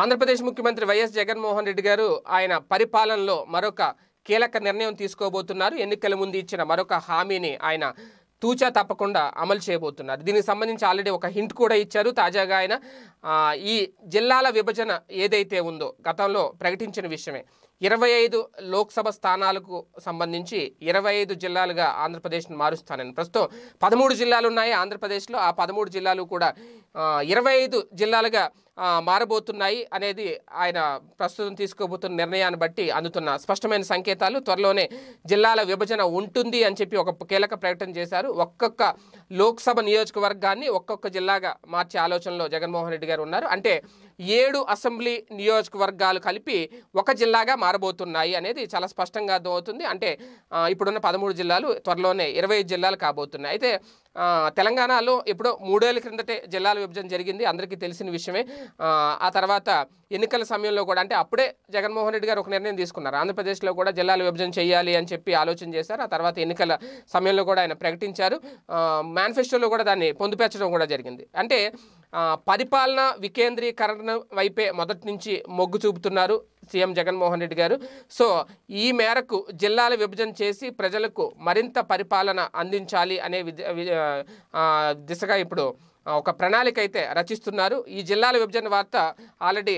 ఆంధ్రప్రదేశ్ ముఖ్యమంత్రి వైఎస్ జగన్మోహన్ రెడ్డి గారు ఆయన పరిపాలనలో మరొక కీలక నిర్ణయం తీసుకోబోతున్నారు ఎన్నికల ముందు ఇచ్చిన మరొక హామీని ఆయన తూచా తప్పకుండా అమలు చేయబోతున్నారు దీనికి సంబంధించి ఆల్రెడీ ఒక హింట్ కూడా ఇచ్చారు తాజాగా ఆయన ఈ జిల్లాల విభజన ఏదైతే ఉందో గతంలో ప్రకటించిన విషయమే ఇరవై ఐదు లోక్సభ స్థానాలకు సంబంధించి ఇరవై ఐదు జిల్లాలుగా ఆంధ్రప్రదేశ్ను మారుస్తానని ప్రస్తుతం పదమూడు జిల్లాలు ఉన్నాయి ఆంధ్రప్రదేశ్లో ఆ పదమూడు జిల్లాలు కూడా ఇరవై ఐదు జిల్లాలుగా మారబోతున్నాయి అనేది ఆయన ప్రస్తుతం తీసుకోబోతున్న నిర్ణయాన్ని బట్టి అందుతున్న స్పష్టమైన సంకేతాలు త్వరలోనే జిల్లాల విభజన ఉంటుంది అని చెప్పి ఒక కీలక ప్రకటన చేశారు ఒక్కొక్క లోక్సభ నియోజకవర్గాన్ని ఒక్కొక్క జిల్లాగా మార్చే ఆలోచనలో జగన్మోహన్ రెడ్డి గారు ఉన్నారు అంటే ఏడు అసెంబ్లీ నియోజకవర్గాలు కలిపి ఒక జిల్లాగా మారబోతున్నాయి అనేది చాలా స్పష్టంగా అర్థమవుతుంది అంటే ఇప్పుడున్న పదమూడు జిల్లాలు త్వరలోనే ఇరవై జిల్లాలు కాబోతున్నాయి అయితే తెలంగాణలో ఎప్పుడో మూడేళ్ళ క్రిందటే జిల్లాల విభజన జరిగింది అందరికీ తెలిసిన విషయమే ఆ తర్వాత ఎన్నికల సమయంలో కూడా అంటే అప్పుడే జగన్మోహన్ రెడ్డి గారు ఒక నిర్ణయం తీసుకున్నారు ఆంధ్రప్రదేశ్లో కూడా జిల్లాల విభజన చేయాలి అని చెప్పి ఆలోచన చేశారు ఆ తర్వాత ఎన్నికల సమయంలో కూడా ఆయన ప్రకటించారు మేనిఫెస్టోలో కూడా దాన్ని పొందుపరచడం కూడా జరిగింది అంటే పరిపాలన వికేంద్రీకరణ వైపే మొదటి నుంచి మొగ్గు చూపుతున్నారు సీఎం జగన్మోహన్ రెడ్డి గారు సో ఈ మేరకు జిల్లాల విభజన చేసి ప్రజలకు మరింత పరిపాలన అందించాలి అనే దిశగా ఇప్పుడు ఒక ప్రణాళిక అయితే రచిస్తున్నారు ఈ జిల్లాల విభజన వార్త ఆల్రెడీ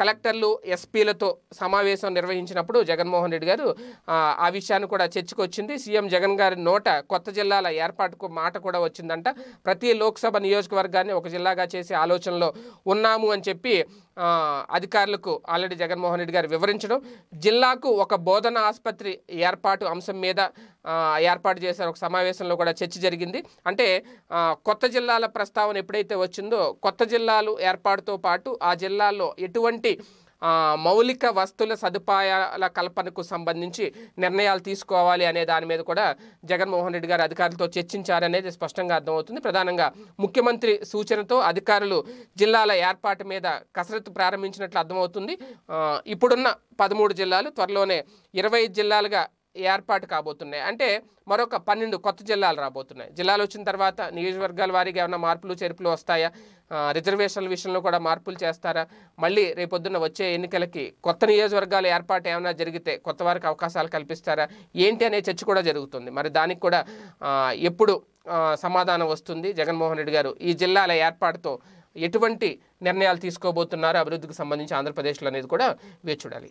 కలెక్టర్లు ఎస్పీలతో సమావేశం నిర్వహించినప్పుడు జగన్మోహన్ రెడ్డి గారు ఆ విషయాన్ని కూడా చర్చకొచ్చింది సీఎం జగన్ గారి నోట కొత్త జిల్లాల ఏర్పాటుకు మాట కూడా వచ్చిందంట ప్రతి లోక్సభ నియోజకవర్గాన్ని ఒక జిల్లాగా చేసే ఆలోచనలో ఉన్నాము అని చెప్పి అధికారులకు ఆల్రెడీ జగన్మోహన్ రెడ్డి గారు వివరించడం జిల్లాకు ఒక బోధన ఆసుపత్రి ఏర్పాటు అంశం మీద ఏర్పాటు చేశారు ఒక సమావేశంలో కూడా చర్చ జరిగింది అంటే కొత్త జిల్లాల ప్రస్తావన ఎప్పుడైతే వచ్చిందో కొత్త జిల్లాలు ఏర్పాటుతో పాటు ఆ జిల్లాల్లో ఎటువంటి మౌలిక వస్తుల సదుపాయాల కల్పనకు సంబంధించి నిర్ణయాలు తీసుకోవాలి అనే దాని మీద కూడా జగన్మోహన్ రెడ్డి గారు అధికారులతో చర్చించారనేది స్పష్టంగా అర్థమవుతుంది ప్రధానంగా ముఖ్యమంత్రి సూచనతో అధికారులు జిల్లాల ఏర్పాటు మీద కసరత్తు ప్రారంభించినట్లు అర్థమవుతుంది ఇప్పుడున్న పదమూడు జిల్లాలు త్వరలోనే ఇరవై జిల్లాలుగా ఏర్పాటు కాబోతున్నాయి అంటే మరొక పన్నెండు కొత్త జిల్లాలు రాబోతున్నాయి జిల్లాలు వచ్చిన తర్వాత నియోజకవర్గాల వారికి ఏమైనా మార్పులు చేర్పులు వస్తాయా రిజర్వేషన్ల విషయంలో కూడా మార్పులు చేస్తారా మళ్ళీ రేపొద్దున వచ్చే ఎన్నికలకి కొత్త నియోజకవర్గాల ఏర్పాటు ఏమైనా జరిగితే కొత్త వారికి అవకాశాలు కల్పిస్తారా ఏంటి అనే చర్చ కూడా జరుగుతుంది మరి దానికి కూడా ఎప్పుడు సమాధానం వస్తుంది జగన్మోహన్ రెడ్డి గారు ఈ జిల్లాల ఏర్పాటుతో ఎటువంటి నిర్ణయాలు తీసుకోబోతున్నారు అభివృద్ధికి సంబంధించి ఆంధ్రప్రదేశ్లో అనేది కూడా వేచి చూడాలి